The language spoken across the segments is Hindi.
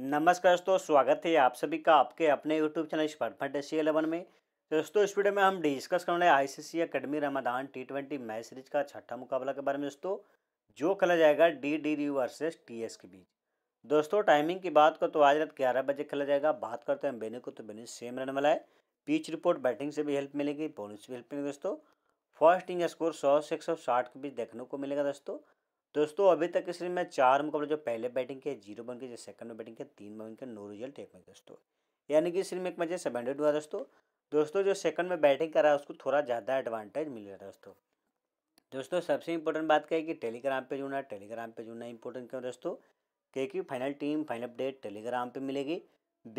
नमस्कार दोस्तों स्वागत है आप सभी का आपके अपने YouTube चैनल स्पर्टमेंट एस इलेवन में दोस्तों इस वीडियो में हम डिस्कस करने I C C academy Ramadan T twenty match series का छठा मुकाबला के बारे में दोस्तों जो खेला जाएगा D D U versus T S के बीच दोस्तों टाइमिंग की बात करो तो आज रात ग्यारह बजे खेला जाएगा बात करते हैं बेनी को तो बेनी सेम रन वाला है पिच रिपोर्ट बैटिंग से भी हेल्प मिलेगी बॉलिंग से भी हेल्प मिलेगी दोस्तों फर्स्ट इनिंग स्कोर सौ से एक के बीच देखने को मिलेगा दोस्तों दोस्तों अभी तक इसलिए मैं चार मुकाबले जो पहले बैटिंग के जीरो बन के जो सेकंड में बैटिंग किया तीन बन के नो रिजल्ट एक में दोस्तों यानी कि इसलिए में एक मजे सेवन हंड्रेड हुआ दोस्तों दोस्तों जो सेकंड में बैटिंग कर रहा है उसको थोड़ा ज़्यादा एडवांटेज मिल रहा है दोस्तों दोस्तों सबसे इंपॉर्टेंट बात क्या है कि टेलीग्राम पर जुड़ना टेलीग्राम पर जुड़ना इंपॉर्टेंट क्यों दोस्तों क्योंकि final team final update Telegram पर मिलेगी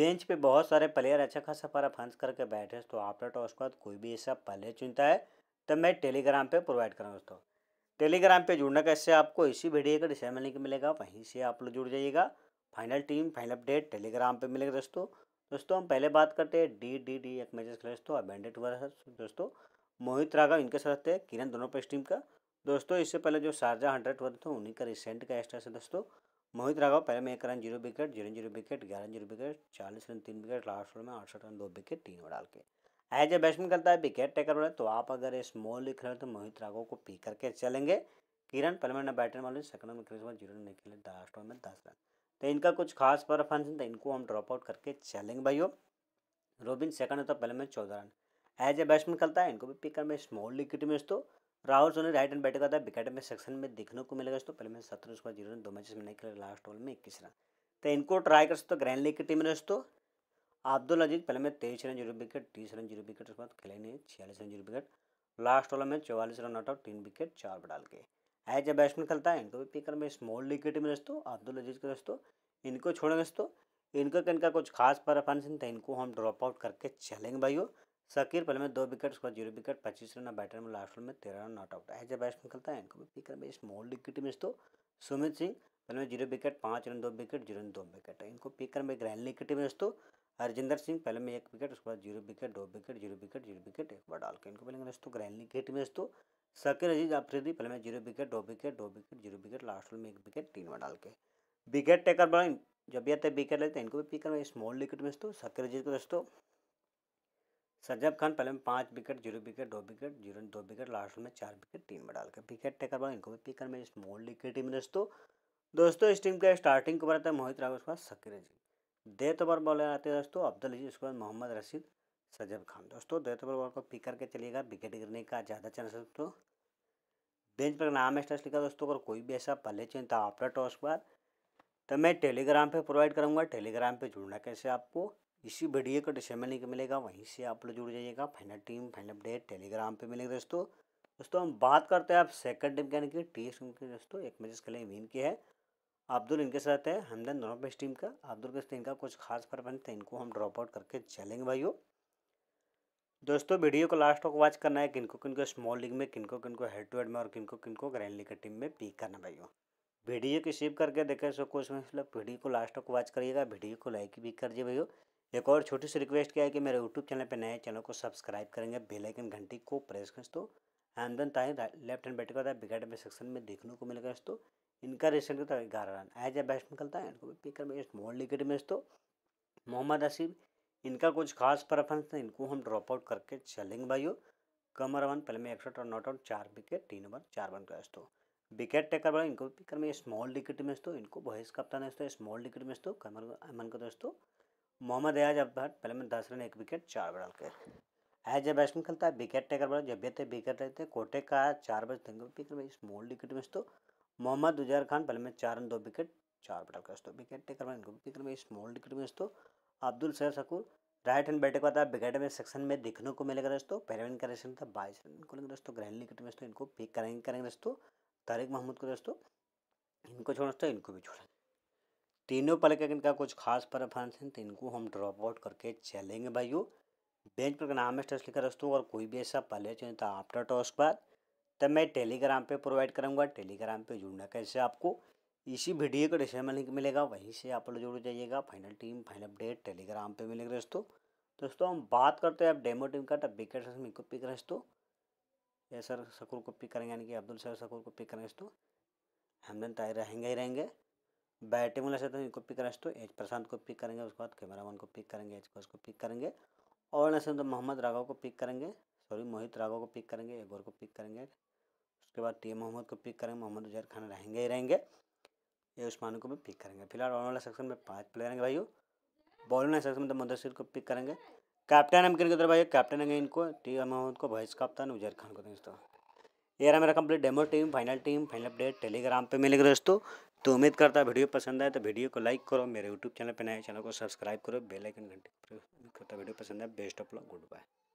बेंच पे बहुत सारे प्लेयर अच्छा खासा पारा फंस करके बैठे तो आपका टॉस के बाद कोई भी ऐसा पहले चुनता है तो मैं टेलीग्राम पर प्रोवाइड करूँ दोस्तों टेलीग्राम पे जुड़ना कैसे आपको इसी वीडियो का डिस्क्रिप्शन लिंक मिलेगा वहीं से आप लोग जुड़ जाइएगा final team final update Telegram पे मिलेगा दोस्तों दोस्तों हम पहले बात करते हैं डी डी डी एक मैच खेले दोस्तों अबेंडेड हुआ दोस्तों मोहित राघव इनके साथ थे किरण दोनों पेस्ट टीम का दोस्तों इससे पहले जो शारजा हंड्रेड हुआ था उन्हीं का रिसेंट का एक्स्ट्रा है दोस्तों मोहित राघव पहले में एक run zero wicket zero zero wicket ग्यारह जीरो विकेट चालीस रन तीन विकेट लास्ट ओवर में अड़सठ रन दो विकेट तीन ओवर डाल के एज ए बैट्समैन करता है विकेट टेकर बोले तो आप अगर स्मॉल लिख रहे हो तो मोहित राघव को पी करके चलेंगे किरण पहले में बैटर मालूम सेकंड में क्रिस जीरो रन निकले लास्ट ओवर में दस रन तो इनका कुछ खास परफॉर्मेंस था तो इनको हम ड्रॉप आउट करके चलेंगे भाई रोबिन सेकंड होता पहले में चौदह रन एज ए बैट्समैन करता है इनको भी कर में स्मॉल विकेट में दोस्तों Rahul Soni right hand batter करता है विकेट में सेक्शन में देखने को मिलेगा तो पहले में सत्रह उसके बाद जीरो रन दो मैच में नहीं खेले लास्ट ओवर में इक्कीस रन तो इनको ट्राई कर सकते हो ग्रैंड लीग की टीम में दोस्तों अब्दुल अजीज पहले में तेईस रन जीरो विकेट तीस रन जीरो विकेट उसके बाद खेले नहीं छियालीस run zero wicket last over में चौवालीस रन आउट और तीन विकेट चार पर डाल के एज ए बैट्समैन खेलता है इनको भी पिकर में स्मॉल लीग टीम में दोस्तों अब्दुल अजीज के दोस्तों इनको छोड़ें दोस्तों इनका इनका कुछ खास परफॉर्मेंस नहीं था इनको हम ड्रॉप आउट करके चलेंगे भाई शकीर पहले में दो विकेट उसके बाद जीरो विकेट पच्चीस रन बैटर में लास्ट में तेरह run not out as a batsman खेलता है इनको भी पिकर में स्मॉल लीग की टीम दोस्तों सुमित सिंह पहले में जीरो विकेट पाँच रन दो विकेट जीरो रन दो विकेट इनको पिक कर में ग्रहण की टीम में दोस्तों हरजिंदर सिंह पहले में एक विकेट उसके बाद जीरो विकेट दो wicket zero wicket zero wicket एक बार डाल के इनको पहले दोस्तों ग्रहण की टीम में दोस्तों अजीज आफरीदी पहले में जीरो विकेट दो विकेट दो विकेट जीरो विकेट लास्ट में एक विकेट तीन बार डाल के विकेट टेकर बड़ा जब भी आते हैं विकेट लेते हैं इनको भी पिक करना स्मॉल विकेट में दोस्तों शकीर अजीज को दोस्तों सरजब खान पहले में पाँच विकेट जीरो विकेट दो विकेट जीरो दो विकेट लास्ट में चार विकेट तीन में डाल के विकेट टेकर बड़ा इनको भी पिक करना स्मॉल विकेट में दोस्तों दोस्तों इस टीम का स्टार्टिंग कवर आता है मोहित राघव उसके बाद Shakir Azim death over bowler आते हैं दोस्तों अब्दुल अजीज उसके बाद मोहम्मद रशीद सजब खान दोस्तों तो ओवर बॉल को पिक करके चलिएगा विकेट गिरने का ज़्यादा चांस है दोस्तों बेंच पर नाम है स्टार्स लिखा दोस्तों अगर कोई भी ऐसा पहले चिंता आफ्टर टॉस के बाद तो मैं टेलीग्राम पर प्रोवाइड करूँगा टेलीग्राम पर जुड़ना कैसे आपको इसी वीडियो को डिसेंबर नहीं मिलेगा वहीं से आप लोग जुड़ जाइएगा final team final update Telegram पर मिलेगा दोस्तों दोस्तों हम बात करते हैं आप सेकंड टीम के यानी कि टी एस दोस्तों एक मैच के लिए विन की है अब्दुल इनके साथ है हमदन दोनों बेस्ट टीम का अब्दुल के इनका कुछ खास प्रबंध था इनको हम ड्रॉप आउट करके चलेंगे भाइयों दोस्तों वीडियो को लास्ट तक वॉच करना है किनको किनको स्मॉल लीग में किनको किनको हेड टू हेड में और किनको किनको ग्रैंड लीग की टीम में पिक करना भाइयों वीडियो की सेव करके देखें सो कुछ मतलब वीडियो को लास्ट तक वॉच करिएगा वीडियो को लाइक भी कर दिए भैया एक और छोटी सी रिक्वेस्ट क्या है कि मेरे यूट्यूब चैनल पर नए चैनल को सब्सक्राइब करेंगे बेलाइकन घंटी को प्रेस कर दो आमदन ताहिर लेफ्ट हैंड बैटिंग करता है विकेट में सेक्शन में देखने को मिलेगा दोस्तों इनका रेशन करता है ग्यारह रन एज ए बैट्समैन करता है पिकर में मोहल्ली विकेट में दोस्तों मोहम्मद आसिफ इनका कुछ खास परफॉर्मेंस था इनको हम ड्रॉप आउट करके चलेंगे भाइयों कमर वन पहले में एक्सट और नॉट आउट चार विकेट तीन ओवर चार वन का दोस्तों विकेट टेकर बड़ा इनको पिकर में स्मॉल विकेट में दोस्तों इनको बहेश कप्तान है स्मॉल विकेट में दोस्तों कमर अमन का दोस्तों मोहम्मद एयाज अब पहले में दस रन एक विकेट चार बड़ा के एज ए बैट्समैन खेलता है विकेट टेकर बड़ा जब थे विकेट लेते कोटे का चार बज विकेट में स्मॉल विकेट में तो मोहम्मद उजैर खान पहले में चार रन दो विकेट चार बटा का तो विकेट टेकर बड़ा विकेट में स्मॉल विकेट में तो अब्दुल सैर सकूर राइट हैंड बैटिंग का था विकेट में सेक्शन में देखने को मिलेगा दोस्तों पहले रन का रेशन था बाईस रन तो, तो, इनको दोस्तों ग्रहण विकेट में इनको पिक करेंगे करेंगे दोस्तों तारिक महमूद को दोस्तों इनको छोड़ दोस्तों इनको भी छोड़ना तीनों पल का इनका कुछ खास परफॉर्मेंस है तो इनको हम ड्रॉप आउट करके चलेंगे भाइयों बेंच पर नाम है टॉस लिखा दोस्तों और कोई भी ऐसा पहले चाहिए था आफ्टर टॉस के बाद तब मैं टेलीग्राम पे प्रोवाइड करूँगा टेलीग्राम पे जुड़ना कैसे आपको इसी वीडियो का डिस्क्रिप्शन लिंक मिलेगा वहीं से आप लोग जुड़ जाइएगा final team final update Telegram पर मिलेगा दोस्तों दोस्तों हम बात करते हैं अब डेमो टीम का तब विकेट सर को पिक तो या सर सकूल को पिक करेंगे यानी कि अब्दुल सर सकूल को पिक करेंगे दोस्तों हमदन ताहिर रहेंगे ही रहेंगे बैटिंग वाले से तो इनको पिक करें तो एच प्रशांत को पिक करेंगे उसके बाद कैमरामैन को पिक करेंगे एच कोच को पिक करेंगे और ऐसे तो मोहम्मद राघव को पिक करेंगे सॉरी मोहित राघव को पिक करेंगे एगोर को पिक करेंगे उसके बाद टी मोहम्मद को पिक करेंगे मोहम्मद उजैर खान रहेंगे ही रहेंगे ये उस्मान को भी पिक करेंगे फिलहाल ऑन वाला सेक्शन में पाँच प्लेयर हैं भाइयों बॉलिंग सेक्शन में तो मुदसर को पिक करेंगे कैप्टन हम किन की तरफ भाई कैप्टन हैं इनको टी मोहम्मद को वाइस कप्तान उजैर खान को दोस्तों ये रहा मेरा complete demo team final team final update Telegram पे मिलेगा दोस्तों तो उम्मीद करता है वीडियो पसंद आए तो वीडियो को लाइक करो मेरे यूट्यूब चैनल पे नए चैनल को सब्सक्राइब करो बेल आइकन करता करता वीडियो पसंद है best of luck good bye